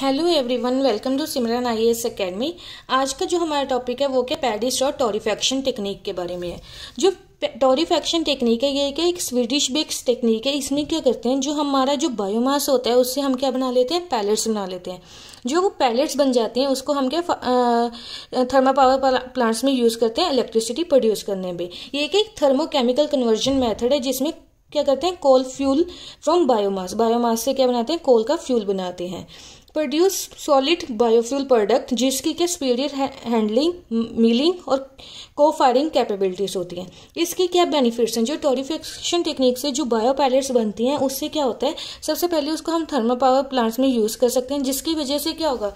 hello everyone welcome to Simran I S academy आज का जो हमारा टॉपिक है वो क्या पैडिस और टोरीफेक्शन टेक्निक के बारे में है जो टोरीफेक्शन टेक्निक है ये क्या एक स्वीडिश बेक्स टेक्निक है इसमें क्या करते हैं जो हमारा जो बायोमास होता है उससे हम क्या बना लेते हैं पैलेट्स बना लेते हैं जो वो पैलेट्स बन जाते हैं उसको हम क्या थर्मा पावर प्लांट्स में यूज़ करते हैं इलेक्ट्रिसिटी प्रोड्यूस करने में ये एक थर्मोकेमिकल कन्वर्जन मैथड है जिसमें क्या करते हैं coal fuel from biomass biomass से क्या बनाते हैं कोल का फ्यूल बनाते हैं प्रोड्यूस सॉलिड बायोफ्यूल प्रोडक्ट जिसकी के स्पीडियर हैंडलिंग मिलिंग और को फायरिंग कैपेबिलिटीज होती हैं इसके क्या बेनिफिट्स हैं जो टोरीफिकेशन टेक्निक से जो बायो पैलेट्स बनती हैं उससे क्या होता है सबसे पहले उसको हम थर्मल पावर प्लांट्स में यूज़ कर सकते हैं जिसकी वजह से क्या होगा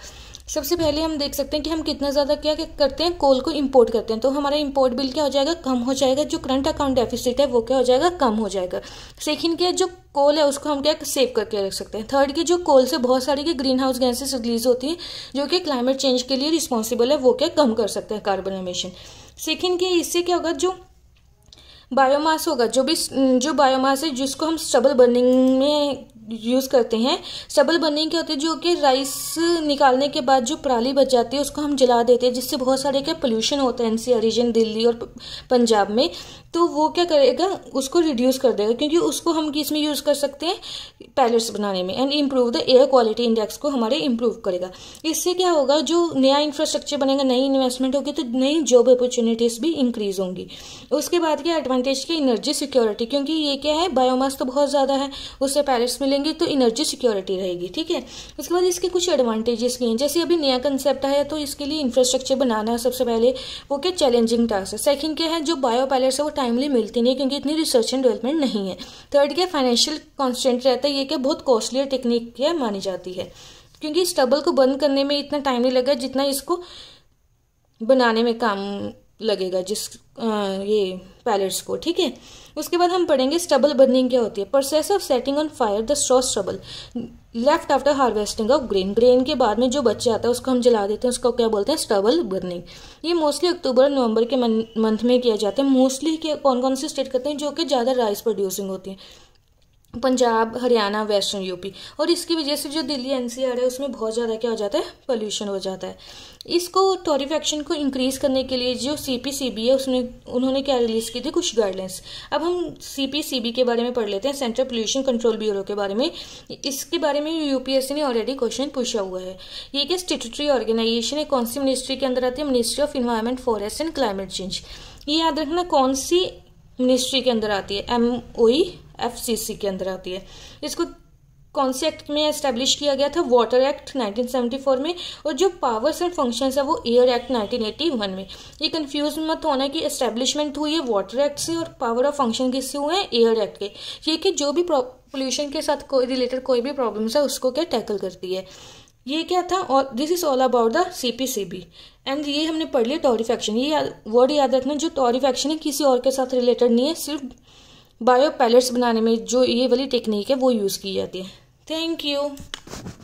सबसे पहले हम देख सकते हैं कि हम कितना ज़्यादा क्या करते हैं कोल को इम्पोर्ट करते हैं तो हमारा इम्पोर्ट बिल क्या हो जाएगा कम हो जाएगा जो करंट अकाउंट डेफिसिट है वो क्या हो जाएगा कम हो जाएगा सेकेंड क्या जो कोल है उसको हम क्या सेव करके रख सकते हैं थर्ड की जो कोल से बहुत सारी की ग्रीन हाउस गैसेस रिलीज होती हैं जो कि क्लाइमेट चेंज के लिए रिस्पॉन्सिबल है वो क्या कम कर सकते हैं कार्बन एमिशन सेकेंड क्या इससे क्या होगा जो बायोमास होगा जो भी जो बायोमास है जिसको हम स्टबल बर्निंग में यूज़ करते हैं सबल बर्निंग क्या होती है जो कि राइस निकालने के बाद जो पराली बच जाती है उसको हम जला देते हैं जिससे बहुत सारे क्या पोल्यूशन होता है एनसीआर रीजन दिल्ली और पंजाब में तो वो क्या करेगा उसको रिड्यूस कर देगा क्योंकि उसको हम किस में यूज़ कर सकते हैं पैलेट्स बनाने में and improve the air quality index को हमारे इम्प्रूव करेगा इससे क्या होगा जो नया इंफ्रास्ट्रक्चर बनेगा नई इन्वेस्टमेंट होगी तो नई जॉब अपॉर्चुनिटीज़ भी इंक्रीज होंगी उसके बाद क्या एडवांटेज की एनर्जी सिक्योरिटी क्योंकि ये क्या है बायोमास तो बहुत ज़्यादा है उससे पैलेट्स में मिलेंगे तो एनर्जी सिक्योरिटी रहेगी ठीक है उसके बाद इसके कुछ एडवांटेजेस भी हैं जैसे अभी नया कंसेप्ट आया तो इसके लिए इंफ्रास्ट्रक्चर बनाना सबसे पहले वो क्या चैलेंजिंग टास्क है सेकंड क्या है जो बायो पायलट्स है वो टाइमली मिलती नहीं क्योंकि इतनी रिसर्च एंड डेवलपमेंट नहीं है थर्ड क्या फाइनेंशियल कॉन्स्टेंट रहता है ये क्या बहुत कॉस्टलियर टेक्निक क्या मानी जाती है क्योंकि इस टबल को बंद करने में इतना टाइम नहीं लगा जितना इसको बनाने में काम लगेगा जिस आ, ये पैलेट्स को ठीक है उसके बाद हम पढ़ेंगे स्टबल बर्निंग क्या होती है process of setting on fire the straw stubble left after harvesting of grain grain के बाद में जो बच्चे आता है उसको हम जला देते हैं उसको क्या बोलते हैं स्टबल बर्निंग ये मोस्टली अक्टूबर नवंबर के मंथ में किया जाता है मोस्टली कौन कौन से स्टेट करते हैं जो कि ज़्यादा राइस प्रोड्यूसिंग होती है पंजाब हरियाणा वेस्टर्न यूपी और इसकी वजह से जो दिल्ली एनसीआर है उसमें बहुत ज़्यादा क्या हो जाता है पोल्यूशन हो जाता है इसको टोरीफेक्शन को इंक्रीज करने के लिए जो सीपीसीबी है उसमें उन्होंने क्या रिलीज की थी कुछ गाइडलाइंस अब हम सीपीसीबी के बारे में पढ़ लेते हैं सेंट्रल पोल्यूशन कंट्रोल ब्यूरो के बारे में इसके बारे में यूपीएससी ने ऑलरेडी क्वेश्चन पूछा हुआ है ये क्या स्टेटरी ऑर्गेनाइजेशन है कौन सी मिनिस्ट्री के अंदर आती है ministry of environment forest and climate change ये याद रखना कौन सी मिनिस्ट्री के अंदर आती है एम सी के अंदर आती है इसको कौन से एक्ट में एस्टेब्लिश किया गया था वाटर एक्ट 1974 में और जो पावर्स एंड फंक्शंस है वो एयर एक्ट 1981 में ये कंफ्यूज मत होना कि एस्टेब्लिशमेंट हुई है वाटर एक्ट से और पावर ऑफ फंक्शन किससे हुए हैं एयर एक्ट के ये कि जो भी पोल्यूशन के साथ कोई रिलेटेड कोई भी प्रॉब्लम्स है उसको क्या टैकल करती है ये क्या था और this is all about the C P C B and ये हमने पढ़ लिया टॉरिफेक्शन ये वर्ड याद रखना जो टॉरिफेक्शन है किसी और के साथ रिलेटेड नहीं है सिर्फ बायो पैलेट्स बनाने में जो ये वाली टेक्निक है वो यूज़ की जाती है थैंक यू